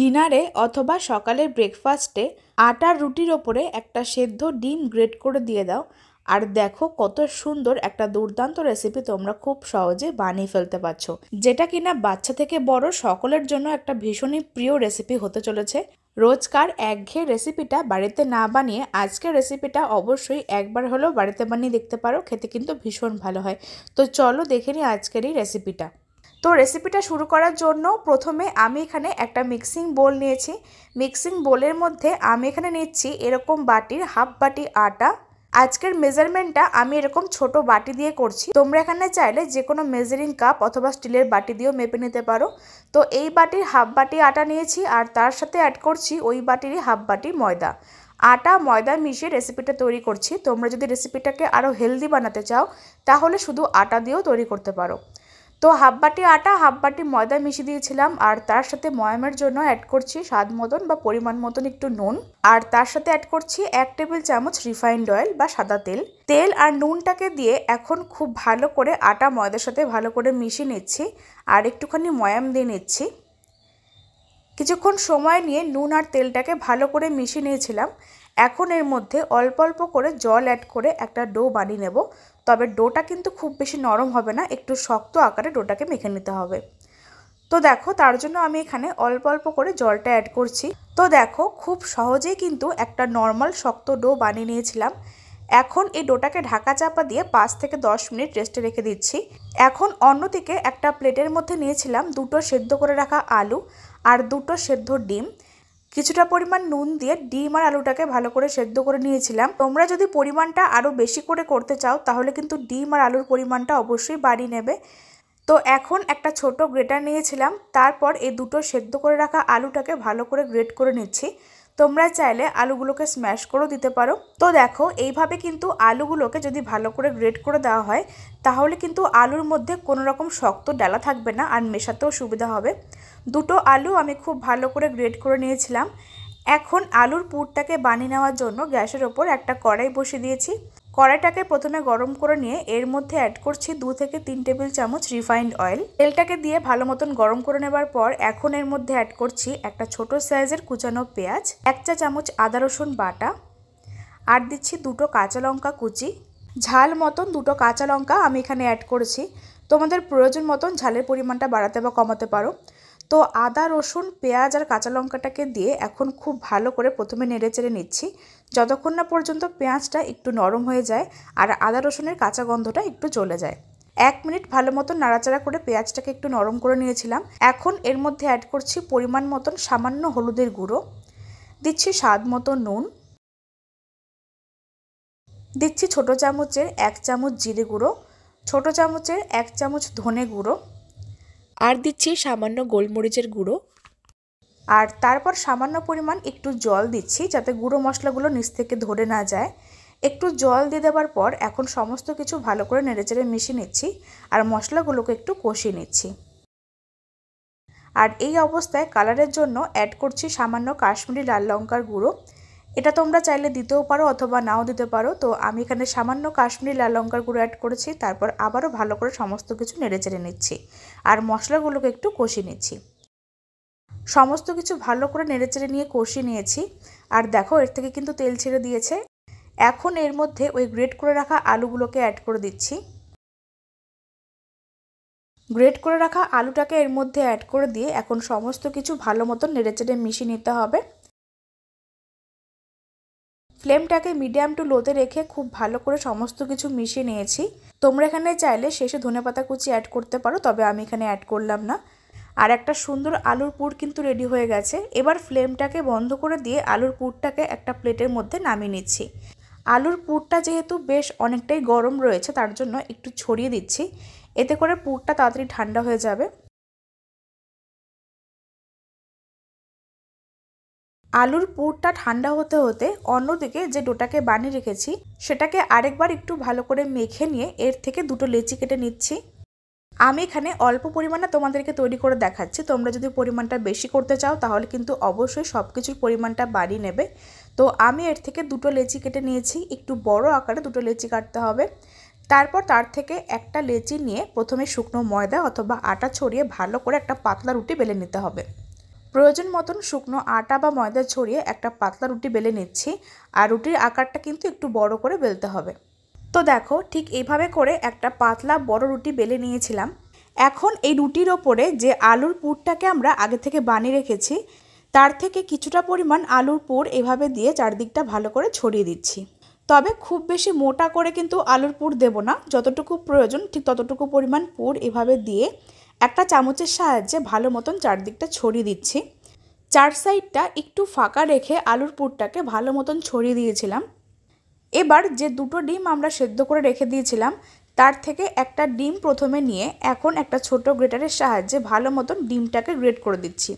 ডিনারে অথবা সকালের ব্রেকফাস্টে আটার রুটির ওপরে একটা সেদ্ধ ডিম গ্রেট করে দিয়ে দাও আর দেখো কত সুন্দর একটা দুর্দান্ত রেসিপি তোমরা খুব সহজে বানিয়ে ফেলতে পারছো যেটা কিনা বাচ্চা থেকে বড় সকলের জন্য একটা ভীষণই প্রিয় রেসিপি হতে চলেছে রোজকার একঘেয়ে রেসিপিটা বাড়িতে না বানিয়ে আজকের রেসিপিটা অবশ্যই একবার হলেও বাড়িতে বানিয়ে দেখতে পারো খেতে কিন্তু ভীষণ ভালো হয় তো চলো দেখে নিই আজকের এই রেসিপিটা তো রেসিপিটা শুরু করার জন্য প্রথমে আমি এখানে একটা মিক্সিং বোল নিয়েছি মিক্সিং বোলের মধ্যে আমি এখানে নিচ্ছি এরকম বাটির হাফ বাটি আটা আজকের মেজারমেন্টটা আমি এরকম ছোট বাটি দিয়ে করছি তোমরা এখানে চাইলে যে কোনো মেজারিং কাপ অথবা স্টিলের বাটি দিয়েও মেপে নিতে পারো তো এই বাটির হাফ বাটি আটা নিয়েছি আর তার সাথে অ্যাড করছি ওই বাটিরই হাফ বাটি ময়দা আটা ময়দা মিশিয়ে রেসিপিটা তৈরি করছি তোমরা যদি রেসিপিটাকে আরও হেলদি বানাতে চাও তাহলে শুধু আটা দিয়েও তৈরি করতে পারো তো হাফ বাটি আটা হাফ বাটি ময়দা মিশিয়ে দিয়েছিলাম আর তার সাথে ময়ামের জন্য অ্যাড করছি স্বাদ মতন বা পরিমাণ মতন একটু নুন আর তার সাথে অ্যাড করছি এক টেবিল চামচ রিফাইন্ড অয়েল বা সাদা তেল তেল আর নুনটাকে দিয়ে এখন খুব ভালো করে আটা ময়দার সাথে ভালো করে মিশিয়ে নিচ্ছি আর একটুখানি ময়াম দিয়ে নিচ্ছি কিছুক্ষণ সময় নিয়ে নুন আর তেলটাকে ভালো করে মিশিয়ে নিয়েছিলাম এখন এর মধ্যে অল্প অল্প করে জল অ্যাড করে একটা ডো বানিয়ে নেব তবে ডোটা কিন্তু খুব বেশি নরম হবে না একটু শক্ত আকারে ডোটাকে মেখে নিতে হবে তো দেখো তার জন্য আমি এখানে অল্প অল্প করে জলটা অ্যাড করছি তো দেখো খুব সহজেই কিন্তু একটা নর্মাল শক্ত ডো বানিয়ে নিয়েছিলাম এখন এই ডোটাকে ঢাকা চাপা দিয়ে পাঁচ থেকে দশ মিনিট রেস্টে রেখে দিচ্ছি এখন অন্যদিকে একটা প্লেটের মধ্যে নিয়েছিলাম দুটো সেদ্ধ করে রাখা আলু আর দুটো সেদ্ধ ডিম কিছুটা পরিমাণ নুন দিয়ে ডিম আর আলুটাকে ভালো করে সেদ্ধ করে নিয়েছিলাম তোমরা যদি পরিমাণটা আরও বেশি করে করতে চাও তাহলে কিন্তু ডিম আর আলুর পরিমাণটা অবশ্যই বাড়িয়ে নেবে তো এখন একটা ছোট গ্রেটার নিয়েছিলাম তারপর এই দুটো সেদ্ধ করে রাখা আলুটাকে ভালো করে গ্রেট করে নিচ্ছি তোমরা চাইলে আলুগুলোকে স্ম্যাশ করেও দিতে পারো তো দেখো এইভাবে কিন্তু আলুগুলোকে যদি ভালো করে গ্রেট করে দেওয়া হয় তাহলে কিন্তু আলুর মধ্যে কোনো রকম শক্ত ডালা থাকবে না আর মেশাতেও সুবিধা হবে দুটো আলু আমি খুব ভালো করে গ্রেড করে নিয়েছিলাম এখন আলুর পুরটাকে বানিয়ে নেওয়ার জন্য গ্যাসের ওপর একটা কড়াই বসিয়ে দিয়েছি কড়াইটাকে প্রথমে গরম করে নিয়ে এর মধ্যে অ্যাড করছি দু থেকে তিন টেবিল চামচ রিফাইন্ড অয়েল তেলটাকে দিয়ে ভালো মতন গরম করে নেবার পর এখন এর মধ্যে অ্যাড করছি একটা ছোট সাইজের কুচানো পেঁয়াজ এক চা চামচ আদা রসুন বাটা আর দিচ্ছি দুটো কাঁচা লঙ্কা কুচি ঝাল মতন দুটো কাঁচা লঙ্কা আমি এখানে অ্যাড করেছি তোমাদের প্রয়োজন মতন ঝালের পরিমাণটা বাড়াতে বা কমাতে পারো তো আদা রসুন পেঁয়াজ আর কাঁচা লঙ্কাটাকে দিয়ে এখন খুব ভালো করে প্রথমে নেড়েচেড়ে নিচ্ছি যতক্ষণ না পর্যন্ত পেঁয়াজটা একটু নরম হয়ে যায় আর আদা রসুনের কাঁচা গন্ধটা একটু চলে যায় এক মিনিট ভালো মতন নাড়াচাড়া করে পেঁয়াজটাকে একটু নরম করে নিয়েছিলাম এখন এর মধ্যে অ্যাড করছি পরিমাণ মতন সামান্য হলুদের গুঁড়ো দিচ্ছি স্বাদ মতো নুন দিচ্ছি ছোট চামচের এক চামচ জিরে গুঁড়ো ছোট চামচের এক চামচ ধনে গুঁড়ো আর দিচ্ছি সামান্য গোলমরিচের গুঁড়ো আর তারপর সামান্য পরিমাণ একটু জল দিচ্ছি যাতে গুঁড়ো মশলাগুলো নিচ থেকে ধরে না যায় একটু জল দিয়ে দেওয়ার পর এখন সমস্ত কিছু ভালো করে নেড়েচেড়ে মিশিয়ে নিচ্ছি আর মশলাগুলোকে একটু কষিয়ে নিচ্ছি আর এই অবস্থায় কালারের জন্য অ্যাড করছি সামান্য কাশ্মীরি লাল লঙ্কার গুঁড়ো এটা তোমরা চাইলে দিতেও পারো অথবা নাও দিতে পারো তো আমি এখানে সামান্য কাশ্মীরি লাল লঙ্কার গুঁড়ো অ্যাড করেছি তারপর আবারও ভালো করে সমস্ত কিছু নেড়ে চেড়ে নিচ্ছি আর মশলাগুলোকে একটু কষিয়ে নিচ্ছি সমস্ত কিছু ভালো করে চেড়ে নিয়ে কষিয়ে নিয়েছি আর দেখো এর থেকে কিন্তু তেল ছেড়ে দিয়েছে এখন এর মধ্যে ওই গ্রেট করে রাখা আলুগুলোকে অ্যাড করে দিচ্ছি গ্রেট করে রাখা আলুটাকে এর মধ্যে অ্যাড করে দিয়ে এখন সমস্ত কিছু ভালো মতন নেড়ে চেড়ে মিশিয়ে নিতে হবে ফ্লেমটাকে মিডিয়াম টু লোতে রেখে খুব ভালো করে সমস্ত কিছু মিশিয়ে নিয়েছি তোমরা এখানে চাইলে শেষে ধনেপাতা কুচি অ্যাড করতে পারো তবে আমি এখানে অ্যাড করলাম না আর একটা সুন্দর আলুর পুর কিন্তু রেডি হয়ে গেছে এবার ফ্লেমটাকে বন্ধ করে দিয়ে আলুর পুরটাকে একটা প্লেটের মধ্যে নামিয়ে নিচ্ছি আলুর পুরটা যেহেতু বেশ অনেকটাই গরম রয়েছে তার জন্য একটু ছড়িয়ে দিচ্ছি এতে করে পুরটা তাড়াতাড়ি ঠান্ডা হয়ে যাবে আলুর পুরটা ঠান্ডা হতে হতে অন্যদিকে যে ডোটাকে বানিয়ে রেখেছি সেটাকে আরেকবার একটু ভালো করে মেখে নিয়ে এর থেকে দুটো লেচি কেটে নিচ্ছি আমি এখানে অল্প পরিমাণে তোমাদেরকে তৈরি করে দেখাচ্ছি তোমরা যদি পরিমাণটা বেশি করতে চাও তাহলে কিন্তু অবশ্যই সব কিছুর পরিমাণটা বাড়িয়ে নেবে তো আমি এর থেকে দুটো লেচি কেটে নিয়েছি একটু বড় আকারে দুটো লেচি কাটতে হবে তারপর তার থেকে একটা লেচি নিয়ে প্রথমে শুকনো ময়দা অথবা আটা ছড়িয়ে ভালো করে একটা পাতলা রুটি বেলে নিতে হবে প্রয়োজন মতন শুকনো আটা বা ময়দা ছড়িয়ে একটা পাতলা রুটি বেলে নিচ্ছি আর রুটির আকারটা কিন্তু একটু বড় করে বেলতে হবে তো দেখো ঠিক এইভাবে করে একটা পাতলা বড় রুটি বেলে নিয়েছিলাম এখন এই রুটির ওপরে যে আলুর পুরটাকে আমরা আগে থেকে বানিয়ে রেখেছি তার থেকে কিছুটা পরিমাণ আলুর পুর এভাবে দিয়ে চারদিকটা ভালো করে ছড়িয়ে দিচ্ছি তবে খুব বেশি মোটা করে কিন্তু আলুর পুর দেব না যতটুকু প্রয়োজন ঠিক ততটুকু পরিমাণ পুর এভাবে দিয়ে একটা চামচের সাহায্যে ভালো মতন চারদিকটা ছড়িয়ে দিচ্ছি চার সাইডটা একটু ফাঁকা রেখে আলুর পুরটাকে ভালো মতন ছড়িয়ে দিয়েছিলাম এবার যে দুটো ডিম আমরা সেদ্ধ করে রেখে দিয়েছিলাম তার থেকে একটা ডিম প্রথমে নিয়ে এখন একটা ছোট গ্রেটারের সাহায্যে ভালো মতন ডিমটাকে গ্রেট করে দিচ্ছি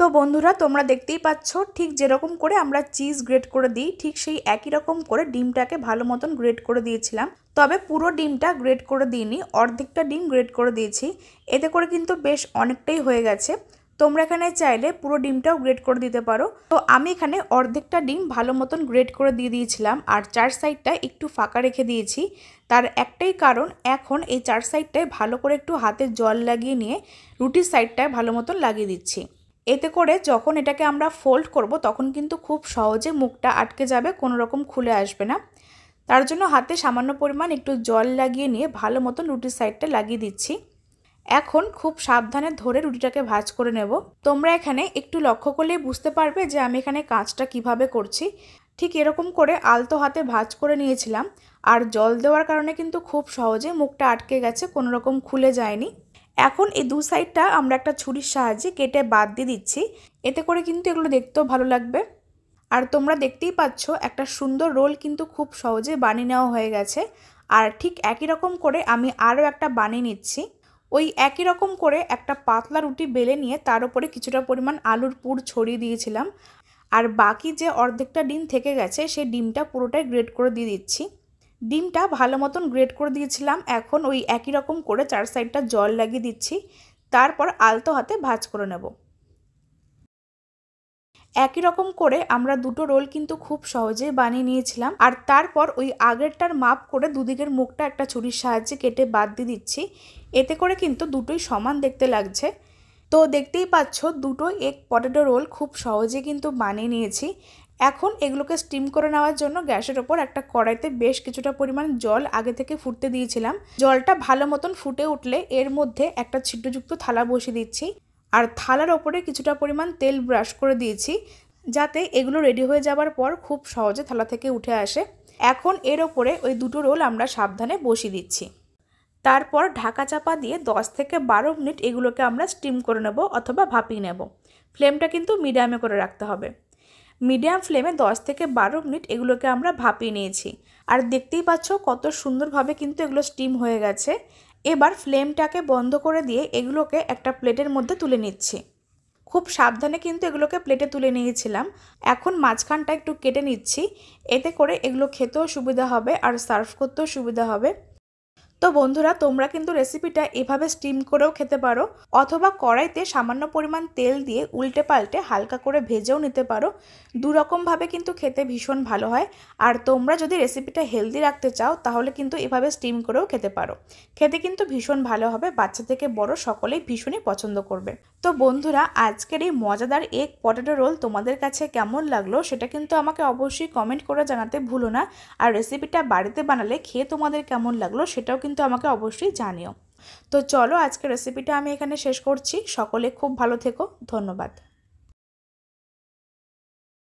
তো বন্ধুরা তোমরা দেখতেই পাচ্ছ ঠিক যেরকম করে আমরা চিজ গ্রেড করে দিই ঠিক সেই একই রকম করে ডিমটাকে ভালো মতন গ্রেড করে দিয়েছিলাম তবে পুরো ডিমটা গ্রেড করে দিইনি অর্ধেকটা ডিম গ্রেড করে দিয়েছি এতে করে কিন্তু বেশ অনেকটাই হয়ে গেছে তোমরা এখানে চাইলে পুরো ডিমটাও গ্রেড করে দিতে পারো তো আমি এখানে অর্ধেকটা ডিম ভালো মতন গ্রেড করে দিয়ে দিয়েছিলাম আর চার সাইডটা একটু ফাঁকা রেখে দিয়েছি তার একটাই কারণ এখন এই চার সাইডটায় ভালো করে একটু হাতে জল লাগিয়ে নিয়ে রুটির সাইডটায় ভালো মতন লাগিয়ে দিচ্ছি এতে করে যখন এটাকে আমরা ফোল্ড করব তখন কিন্তু খুব সহজে মুখটা আটকে যাবে কোনো রকম খুলে আসবে না তার জন্য হাতে সামান্য পরিমাণ একটু জল লাগিয়ে নিয়ে ভালো মতো রুটির সাইডটা লাগিয়ে দিচ্ছি এখন খুব সাবধানে ধরে রুটিটাকে ভাজ করে নেব তোমরা এখানে একটু লক্ষ্য করলেই বুঝতে পারবে যে আমি এখানে কাজটা কিভাবে করছি ঠিক এরকম করে আলতো হাতে ভাজ করে নিয়েছিলাম আর জল দেওয়ার কারণে কিন্তু খুব সহজে মুখটা আটকে গেছে কোনো রকম খুলে যায়নি এখন এই দু সাইডটা আমরা একটা ছুরির সাহায্যে কেটে বাদ দিয়ে দিচ্ছি এতে করে কিন্তু এগুলো দেখতেও ভালো লাগবে আর তোমরা দেখতেই পাচ্ছ একটা সুন্দর রোল কিন্তু খুব সহজে বানিয়ে নেওয়া হয়ে গেছে আর ঠিক একই রকম করে আমি আরও একটা বানিয়ে নিচ্ছি ওই একই রকম করে একটা পাতলা রুটি বেলে নিয়ে তার উপরে কিছুটা পরিমাণ আলুর পুর ছড়িয়ে দিয়েছিলাম আর বাকি যে অর্ধেকটা ডিম থেকে গেছে সেই ডিমটা পুরোটাই গ্রেড করে দিয়ে দিচ্ছি ডিমটা ভালো মতন গ্রেট করে দিয়েছিলাম এখন ওই একই রকম করে চার সাইডটা জল লাগিয়ে দিচ্ছি তারপর আলতো হাতে ভাজ করে নেব একই রকম করে আমরা দুটো রোল কিন্তু খুব সহজেই বানিয়ে নিয়েছিলাম আর তারপর ওই আগেরটার মাপ করে দুদিকের মুখটা একটা ছুরির সাহায্যে কেটে বাদ দিয়ে দিচ্ছি এতে করে কিন্তু দুটোই সমান দেখতে লাগছে তো দেখতেই পাচ্ছ দুটো এক পটেটো রোল খুব সহজে কিন্তু বানিয়ে নিয়েছি এখন এগুলোকে স্টিম করে নেওয়ার জন্য গ্যাসের ওপর একটা কড়াইতে বেশ কিছুটা পরিমাণ জল আগে থেকে ফুটতে দিয়েছিলাম জলটা ভালো মতন ফুটে উঠলে এর মধ্যে একটা ছিদ্রযুক্ত থালা বসিয়ে দিচ্ছি আর থালার ওপরে কিছুটা পরিমাণ তেল ব্রাশ করে দিয়েছি যাতে এগুলো রেডি হয়ে যাবার পর খুব সহজে থালা থেকে উঠে আসে এখন এর ওপরে ওই দুটো রোল আমরা সাবধানে বসিয়ে দিচ্ছি তারপর ঢাকা চাপা দিয়ে 10 থেকে বারো মিনিট এগুলোকে আমরা স্টিম করে নেব অথবা ভাপিয়ে নেব ফ্লেমটা কিন্তু মিডিয়ামে করে রাখতে হবে মিডিয়াম ফ্লেমে 10 থেকে বারো মিনিট এগুলোকে আমরা ভাপিয়ে নিয়েছি আর দেখতেই পাচ্ছ কত সুন্দরভাবে কিন্তু এগুলো স্টিম হয়ে গেছে এবার ফ্লেমটাকে বন্ধ করে দিয়ে এগুলোকে একটা প্লেটের মধ্যে তুলে নিচ্ছি খুব সাবধানে কিন্তু এগুলোকে প্লেটে তুলে নিয়েছিলাম এখন মাঝখানটা একটু কেটে নিচ্ছি এতে করে এগুলো খেতেও সুবিধা হবে আর সার্ভ করতেও সুবিধা হবে তো বন্ধুরা তোমরা কিন্তু রেসিপিটা এভাবে স্টিম করেও খেতে পারো অথবা কড়াইতে সামান্য পরিমাণ তেল দিয়ে উল্টে পাল্টে হালকা করে ভেজেও নিতে পারো দুরকমভাবে কিন্তু খেতে ভীষণ ভালো হয় আর তোমরা যদি রেসিপিটা হেলদি রাখতে চাও তাহলে কিন্তু এভাবে স্টিম করেও খেতে পারো খেতে কিন্তু ভীষণ ভালো হবে বাচ্চা থেকে বড় সকলেই ভীষণই পছন্দ করবে তো বন্ধুরা আজকের এই মজাদার এগ পটেটো রোল তোমাদের কাছে কেমন লাগলো সেটা কিন্তু আমাকে অবশ্যই কমেন্ট করে জানাতে ভুলো না আর রেসিপিটা বাড়িতে বানালে খেয়ে তোমাদের কেমন লাগলো সেটাও কিন্তু আমাকে অবশ্যই জানিও তো চলো আজকে রেসিপিটা আমি এখানে শেষ করছি সকলে খুব ভালো থেকো ধন্যবাদ